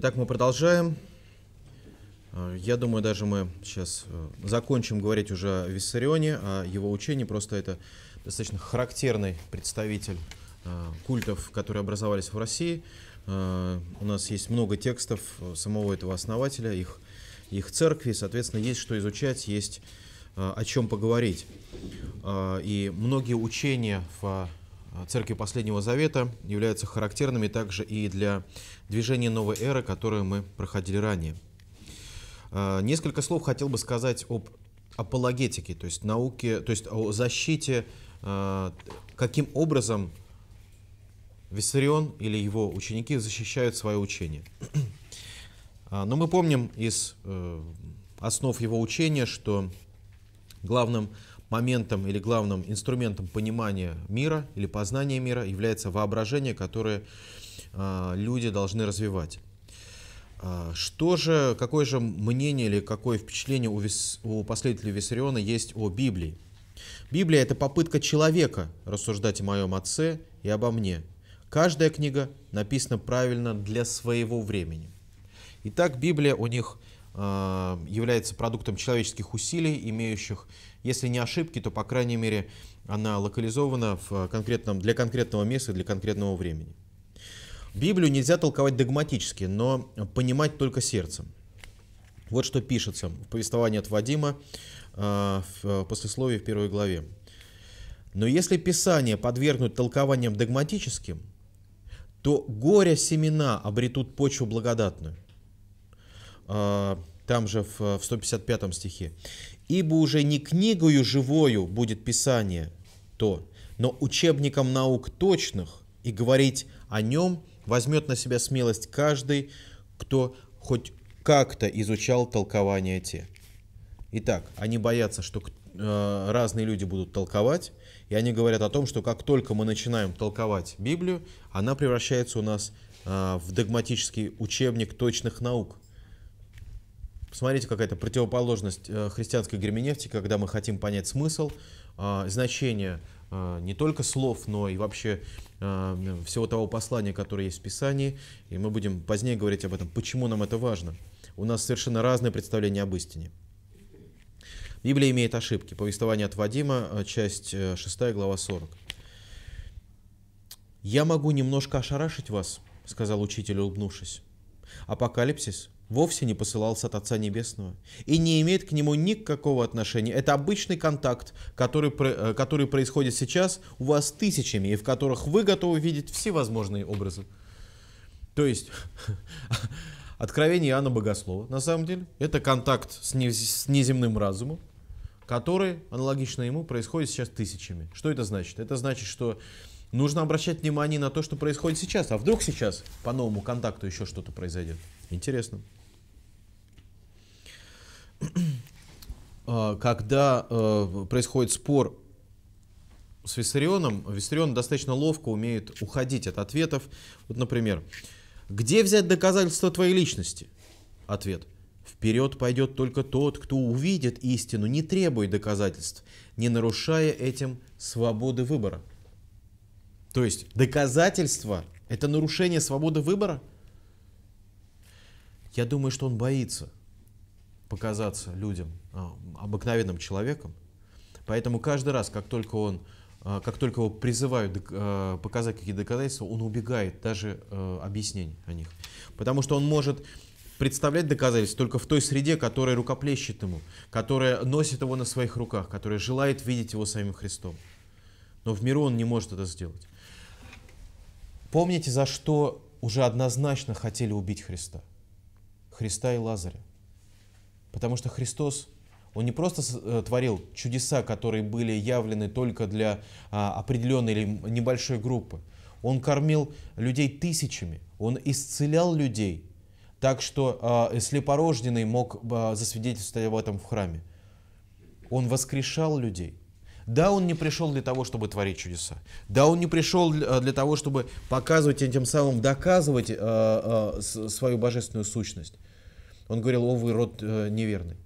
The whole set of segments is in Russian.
Итак, мы продолжаем. Э, я думаю, даже мы сейчас э, закончим говорить уже о Виссарионе, о его учении. Просто это достаточно характерный представитель э, культов, которые образовались в России. У нас есть много текстов самого этого основателя, их, их церкви. Соответственно, есть что изучать, есть о чем поговорить. И многие учения в Церкви Последнего Завета являются характерными также и для движение новой эры, которое мы проходили ранее. А, несколько слов хотел бы сказать об апологетике, то есть науке, то есть о защите, а, каким образом Виссарион или его ученики защищают свое учение. А, но мы помним из э, основ его учения, что главным моментом или главным инструментом понимания мира или познания мира является воображение, которое а, люди должны развивать. А, что же, какое же мнение или какое впечатление у, Вис, у последователей Виссариона есть о Библии? Библия – это попытка человека рассуждать о моем отце и обо мне. Каждая книга написана правильно для своего времени. Итак, Библия у них э, является продуктом человеческих усилий, имеющих, если не ошибки, то, по крайней мере, она локализована в конкретном, для конкретного места, для конкретного времени. Библию нельзя толковать догматически, но понимать только сердцем. Вот что пишется в повествовании от Вадима э, в э, послесловии в первой главе. Но если Писание подвергнуть толкованиям догматическим, то горе семена обретут почву благодатную. Э, там же в, в 155 стихе. «Ибо уже не книгою живою будет Писание то, но учебником наук точных, и говорить о нем возьмет на себя смелость каждый, кто хоть как-то изучал толкование те. Итак, они боятся, что э, разные люди будут толковать, и они говорят о том, что как только мы начинаем толковать Библию, она превращается у нас э, в догматический учебник точных наук. Посмотрите, какая-то противоположность э, христианской герменевтики, когда мы хотим понять смысл, э, значение Э, не только слов, но и вообще э, всего того послания, которое есть в Писании. И мы будем позднее говорить об этом, почему нам это важно. У нас совершенно разные представления об истине. Библия имеет ошибки. Повествование от Вадима, э, часть 6, глава 40. «Я могу немножко ошарашить вас», — сказал учитель, улыбнувшись. «Апокалипсис вовсе не посылался от Отца Небесного и не имеет к нему никакого отношения. Это обычный контакт, который, э, который происходит сейчас у вас тысячами, и в которых вы готовы видеть всевозможные образы. То есть, откровение Иоанна Богослова, на самом деле, это контакт с, не, с неземным разумом, который, аналогично ему, происходит сейчас тысячами. Что это значит? Это значит, что нужно обращать внимание на то, что происходит сейчас. А вдруг сейчас по новому контакту еще что-то произойдет? Интересно. А, когда э, происходит спор с Виссарионом, Виссарион достаточно ловко умеет уходить от ответов. Вот, например, где взять доказательства твоей личности? Ответ. Вперед пойдет только тот, кто увидит истину, не требуя доказательств, не нарушая этим свободы выбора. То есть доказательства – это нарушение свободы выбора? Я думаю, что он боится – показаться людям а, обыкновенным человеком. Поэтому каждый раз, как только он а, как только его призывают а, показать какие-то доказательства, он убегает даже э, объяснений о них. Потому что он может представлять доказательства только в той среде, которая рукоплещет ему, которая носит его на своих руках, которая желает видеть его самим Христом. Но в миру он не может это сделать. Помните, за что уже однозначно хотели убить Христа? Христа и Лазаря. Потому что Христос, Он не просто э, творил чудеса, которые были явлены только для а, определенной или небольшой группы. Он кормил людей тысячами, Он исцелял людей, так что э, слепорожденный мог э, засвидетельствовать об этом в храме. Он воскрешал людей. Да, он не пришел для того, чтобы творить чудеса. Да, он не пришел для того, чтобы показывать и тем самым доказывать э, э, свою божественную сущность. Он говорил, о, вы род э, неверный.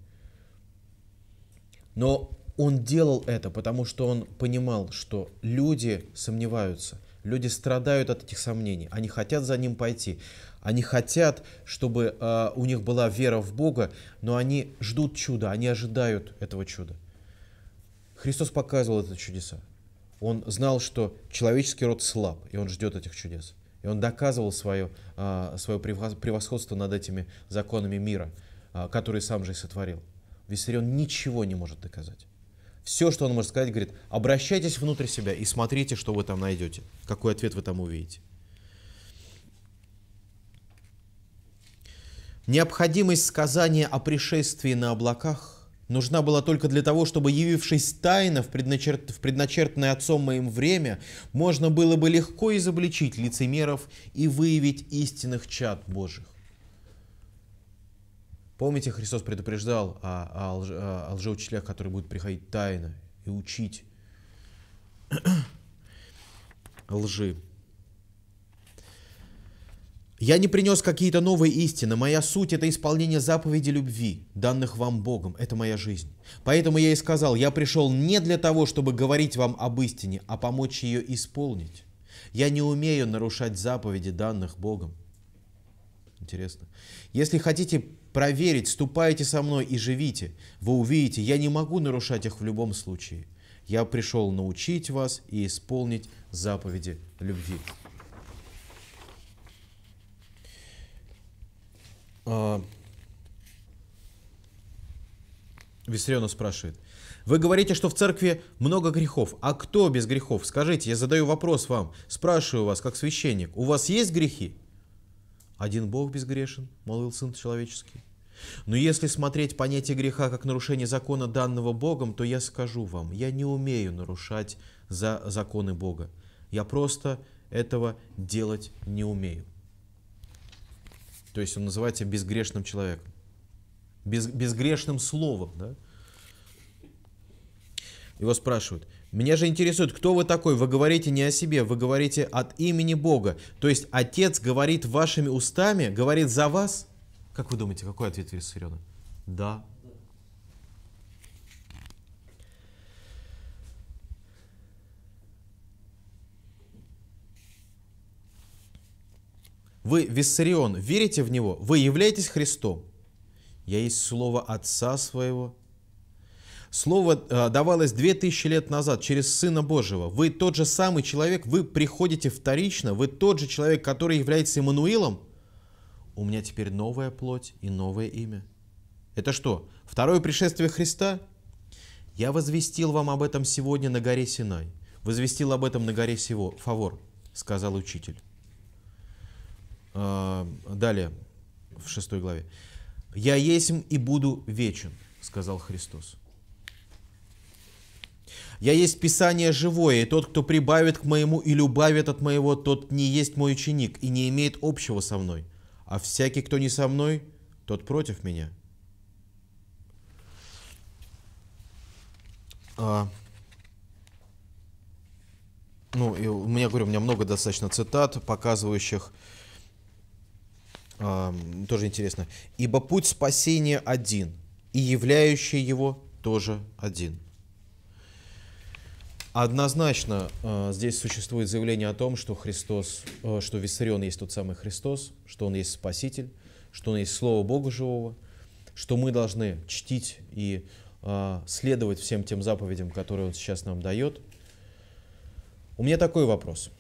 Но он делал это, потому что он понимал, что люди сомневаются, люди страдают от этих сомнений, они хотят за ним пойти, они хотят, чтобы э, у них была вера в Бога, но они ждут чуда, они ожидают этого чуда. Христос показывал это чудеса. Он знал, что человеческий род слаб, и он ждет этих чудес. И он доказывал свое, а, свое превосходство над этими законами мира, а, которые сам же и сотворил. Виссарион ничего не может доказать. Все, что он может сказать, говорит, обращайтесь внутрь себя и смотрите, что вы там найдете, какой ответ вы там увидите. Необходимость сказания о пришествии на облаках – нужна была только для того, чтобы, явившись тайно в, предначер... в предначертанное отцом моим время, можно было бы легко изобличить лицемеров и выявить истинных чад Божьих. Помните, Христос предупреждал о, о, лж... о лжеучителях, которые будут приходить тайно и учить лжи. Я не принес какие-то новые истины. Моя суть – это исполнение заповеди любви, данных вам Богом. Это моя жизнь. Поэтому я и сказал, я пришел не для того, чтобы говорить вам об истине, а помочь ее исполнить. Я не умею нарушать заповеди, данных Богом. Интересно. Если хотите проверить, ступайте со мной и живите. Вы увидите, я не могу нарушать их в любом случае. Я пришел научить вас и исполнить заповеди любви. А, Виссарионов спрашивает. Вы говорите, что в церкви много грехов. А кто без грехов? Скажите, я задаю вопрос вам. Спрашиваю вас, как священник. У вас есть грехи? Один Бог безгрешен, молвил Сын Человеческий. Но если смотреть понятие греха как нарушение закона данного Богом, то я скажу вам, я не умею нарушать за законы Бога. Я просто этого делать не умею. То есть он называется безгрешным человеком. Без, безгрешным словом, да? Его спрашивают, меня же интересует, кто вы такой? Вы говорите не о себе, вы говорите от имени Бога. То есть Отец говорит вашими устами, говорит за вас? Как вы думаете, какой ответ Виссариона? Да. Вы, Виссарион, верите в Него? Вы являетесь Христом? Я есть Слово Отца Своего. Слово э, давалось две тысячи лет назад через Сына Божьего. Вы тот же самый человек, вы приходите вторично, вы тот же человек, который является Иммануилом. У меня теперь новая плоть и новое имя. Это что, второе пришествие Христа? Я возвестил вам об этом сегодня на горе Синай. Возвестил об этом на горе Сего, Фавор, сказал учитель. А, далее, в шестой главе. «Я есть и буду вечен», — сказал Христос. «Я есть Писание живое, и тот, кто прибавит к моему и любавит от моего, тот не есть мой ученик и не имеет общего со мной. А всякий, кто не со мной, тот против меня». А, ну, и у меня, говорю, у меня много достаточно цитат, показывающих, тоже интересно. Ибо путь спасения один, и являющий его тоже один. Однозначно а, здесь существует заявление о том, что Христос, а, что Виссарион есть тот самый Христос, что Он есть Спаситель, что Он есть Слово Бога Живого, что мы должны чтить и а, следовать всем тем заповедям, которые Он сейчас нам дает. У меня такой вопрос.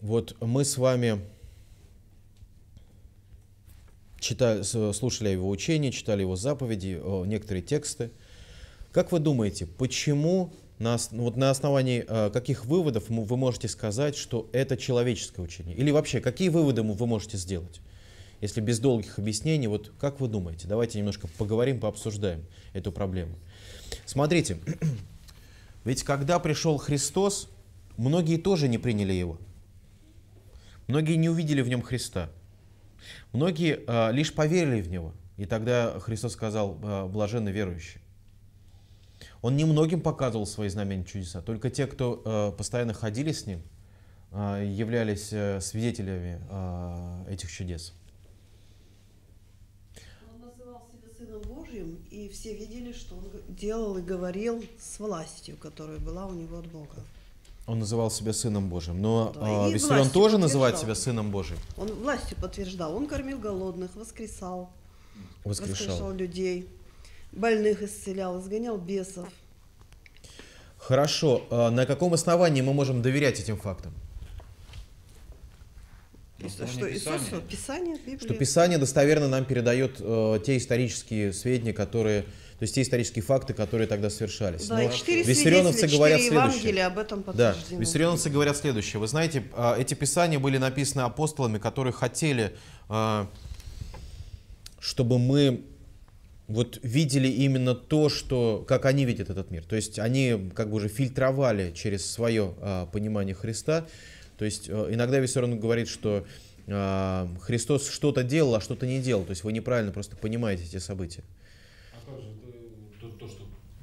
Вот мы с вами читали, слушали его учения, читали его заповеди, некоторые тексты. Как вы думаете, почему на, ну, вот на основании э, каких выводов вы можете сказать, что это человеческое учение? Или вообще, какие выводы вы можете сделать? Если без долгих объяснений, вот как вы думаете? Давайте немножко поговорим, пообсуждаем эту проблему. Смотрите, ведь когда пришел Христос, многие тоже не приняли его. Многие не увидели в нем Христа. Многие э, лишь поверили в него, и тогда Христос сказал, э, блаженны верующие. Он немногим показывал свои знамения чудеса, только те, кто э, постоянно ходили с ним, э, являлись свидетелями этих чудес. Он называл себя Сыном Божьим, и все видели, что он делал и говорил с властью, которая была у него от Бога. Он называл себя Сыном Божьим. Но да, а, Виссарион тоже называет себя Сыном Божьим. Он властью подтверждал. Он кормил голодных, воскресал. Воскрешал. Воскрешал людей. Больных исцелял, изгонял бесов. Хорошо. А на каком основании мы можем доверять этим фактам? Что, что, Писание, Что Писание достоверно нам передает э, те исторические сведения, которые то есть те исторические факты, которые тогда совершались. Да, Но и четыре виссарионовцы говорят следующее. об этом да, виссарионовцы говорят следующее. Вы знаете, а, эти писания были написаны апостолами, которые хотели, а, чтобы мы вот видели именно то, что, как они видят этот мир. То есть они как бы уже фильтровали через свое а, понимание Христа. То есть иногда Виссарион говорит, что Христос что-то делал, а что-то не делал. То есть вы неправильно просто понимаете эти события. А как же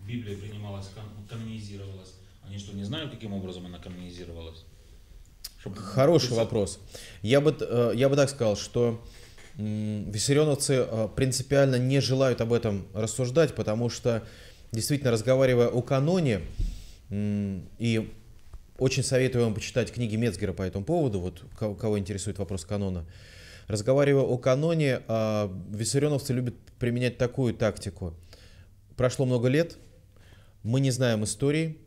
Библия принималась, ну, канонизировалась. Они что, не знают, каким образом она канонизировалась? Чтобы Хороший писать? вопрос. Я бы, э, я бы так сказал, что виссарионовцы э, принципиально не желают об этом рассуждать, потому что, действительно, разговаривая о каноне, и очень советую вам почитать книги Мецгера по этому поводу, вот кого интересует вопрос канона. Разговаривая о каноне, а, виссарионовцы любят применять такую тактику. Прошло много лет, мы не знаем истории,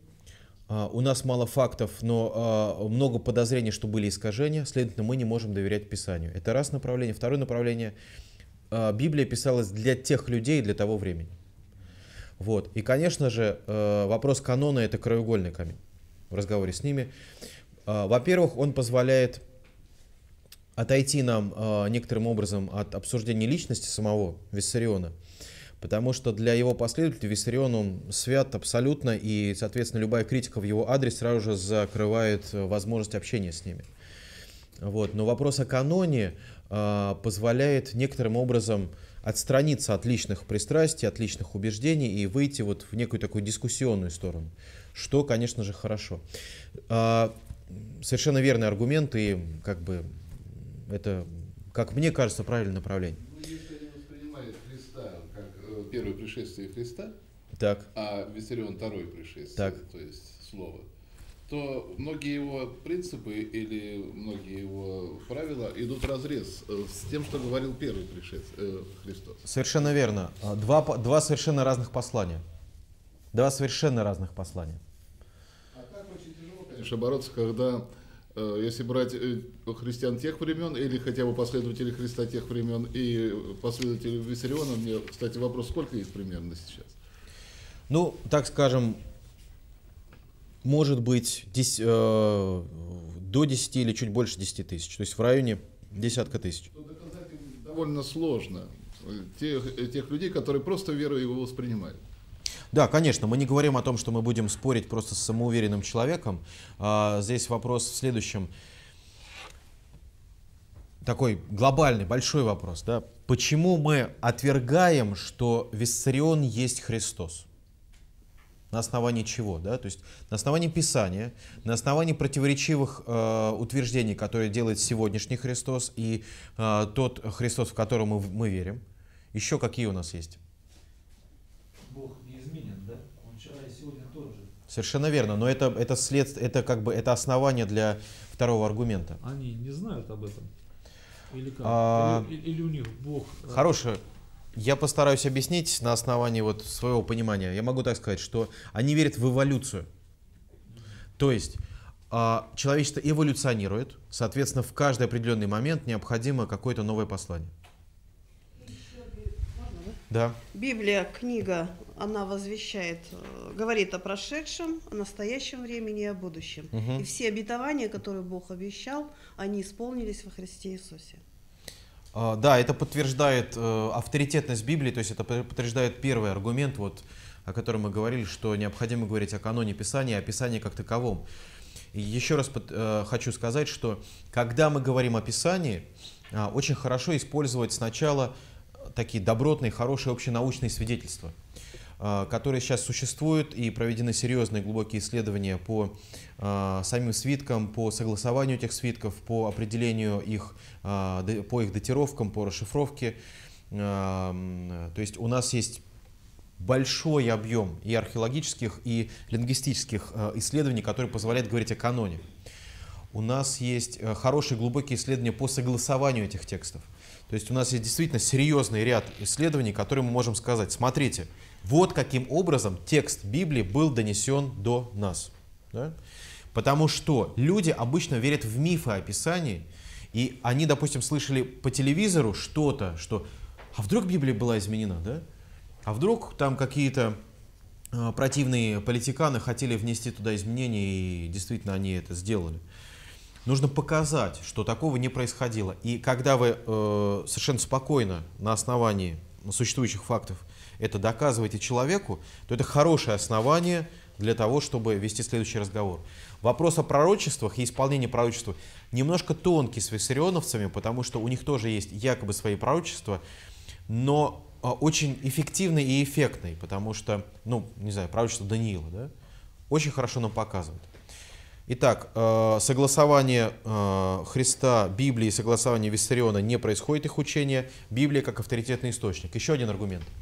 а, у нас мало фактов, но а, много подозрений, что были искажения, следовательно, мы не можем доверять Писанию. Это раз направление. Второе направление. А, Библия писалась для тех людей, для того времени. Вот. И, конечно же, вопрос канона – это краеугольный камень в разговоре с ними. Во-первых, он позволяет отойти нам некоторым образом от обсуждения личности самого Виссариона – Потому что для его последователей Виссарион он свят абсолютно, и, соответственно, любая критика в его адрес сразу же закрывает э, возможность общения с ними. Вот. Но вопрос о каноне э, позволяет некоторым образом отстраниться от личных пристрастий, от личных убеждений и выйти вот в некую такую дискуссионную сторону, что, конечно же, хорошо. Э, совершенно верный аргумент, и как бы это, как мне кажется, правильное направление первое пришествие Христа, так. а Виссарион второе пришествие, так. то есть слово, то многие его принципы или многие его правила идут в разрез э, с тем, что говорил первый пришествие э, Христос. Совершенно верно. А, два, два совершенно разных послания. Два совершенно разных послания. А так очень тяжело, конечно, бороться, когда Э, если брать э, христиан тех времен или хотя бы последователей Христа тех времен и последователей Виссариона, мне, кстати, вопрос, сколько их примерно сейчас? Ну, так скажем, может быть, 10, э, до 10 или чуть больше 10 тысяч, то есть в районе десятка тысяч. Ну, Доказать довольно сложно. Тех, тех людей, которые просто веру его воспринимают. Да, конечно, мы не говорим о том, что мы будем спорить просто с самоуверенным человеком. А, здесь вопрос в следующем. Такой глобальный, большой вопрос. Да? Почему мы отвергаем, что Виссарион есть Христос? На основании чего? Да? То есть на основании Писания, на основании противоречивых э, утверждений, которые делает сегодняшний Христос и э, тот Христос, в которого мы, мы верим. Еще какие у нас есть? Бог вчера и сегодня тот же. Совершенно верно, но это, это, след, это, как бы, это основание для второго аргумента. Они не знают об этом? Или, как? А... или, или у них Бог... Э, хорошая, я постараюсь объяснить на основании вот своего понимания. Я могу так сказать, что они верят в эволюцию. То есть а, человечество эволюционирует, соответственно, в каждый определенный момент необходимо какое-то новое послание. да. Библия, книга она возвещает, э, говорит о прошедшем, о настоящем времени и о будущем. Угу. И все обетования, которые Бог обещал, они исполнились во Христе Иисусе. А, да, это подтверждает э, авторитетность Библии, то есть это подтверждает первый аргумент, вот, о котором мы говорили, что необходимо говорить о каноне Писания, о Писании как таковом. И еще раз под, э, хочу сказать, что когда мы говорим о Писании, э, очень хорошо использовать сначала такие добротные, хорошие общенаучные свидетельства. А, которые сейчас существуют, и проведены серьезные глубокие исследования по а, самим свиткам, по согласованию этих свитков, по определению их, а, по их датировкам, по расшифровке. То есть у нас есть большой объем и археологических, и лингвистических исследований, которые позволяют говорить о каноне. У нас есть э, хорошие глубокие исследования по согласованию этих текстов. То есть у нас есть действительно серьезный ряд исследований, которые мы можем сказать, смотрите, вот каким образом текст Библии был донесен до нас. Да? Потому что люди обычно верят в мифы о Писании, и они, допустим, слышали по телевизору что-то, что «а вдруг Библия была изменена?» да? А вдруг там какие-то а, противные политиканы хотели внести туда изменения, и действительно они это сделали. Нужно показать, что такого не происходило. И когда вы э, совершенно спокойно на основании существующих фактов это доказываете человеку, то это хорошее основание для того, чтобы вести следующий разговор. Вопрос о пророчествах и исполнении пророчества немножко тонкий с виссарионовцами, потому что у них тоже есть якобы свои пророчества, но а, очень эффективный и эффектный, потому что, ну, не знаю, пророчество Даниила, да, очень хорошо нам показывает. Итак, э, согласование э, Христа, Библии и согласование Виссариона не происходит их учения. Библия как авторитетный источник. Еще один аргумент –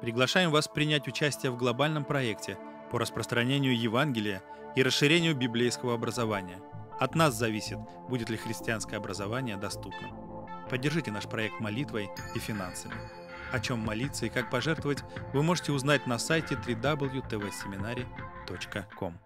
Приглашаем вас принять участие в глобальном проекте по распространению Евангелия и расширению библейского образования. От нас зависит, будет ли христианское образование доступным. Поддержите наш проект молитвой и финансами. О чем молиться и как пожертвовать, вы можете узнать на сайте www.tvseminary.com.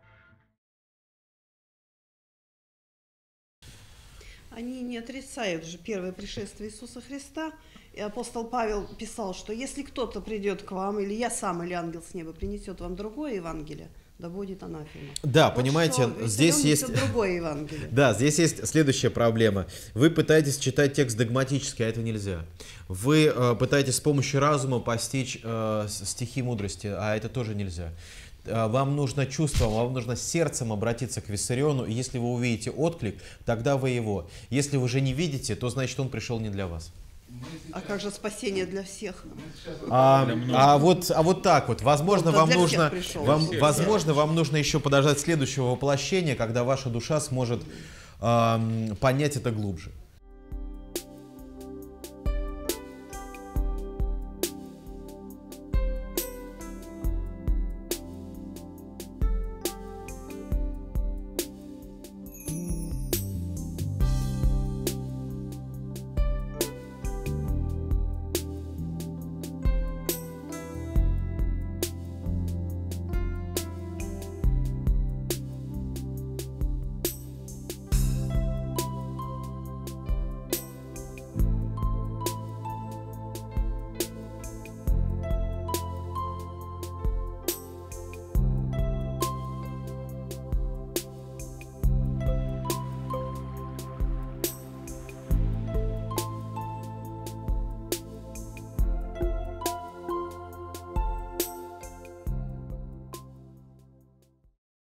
они не отрицают же первое пришествие Иисуса Христа. И апостол Павел писал, что если кто-то придет к вам, или я сам, или ангел с неба принесет вам другое Евангелие, да будет анафема. Да, вот понимаете, что, здесь есть... Другое Евангелие. Да, здесь есть следующая проблема. Вы пытаетесь читать текст догматически, а это нельзя. Вы э, пытаетесь с помощью разума постичь э, стихи мудрости, а это тоже нельзя. А, вам нужно чувством, вам нужно сердцем обратиться к Виссариону, и если вы увидите отклик, тогда вы его. Если вы же не видите, то значит он пришел не для вас. А как же спасение для всех? А, а вот, а вот так вот. Возможно, вам нужно, вам, возможно, вам нужно еще подождать следующего воплощения, когда ваша душа сможет э, понять это глубже.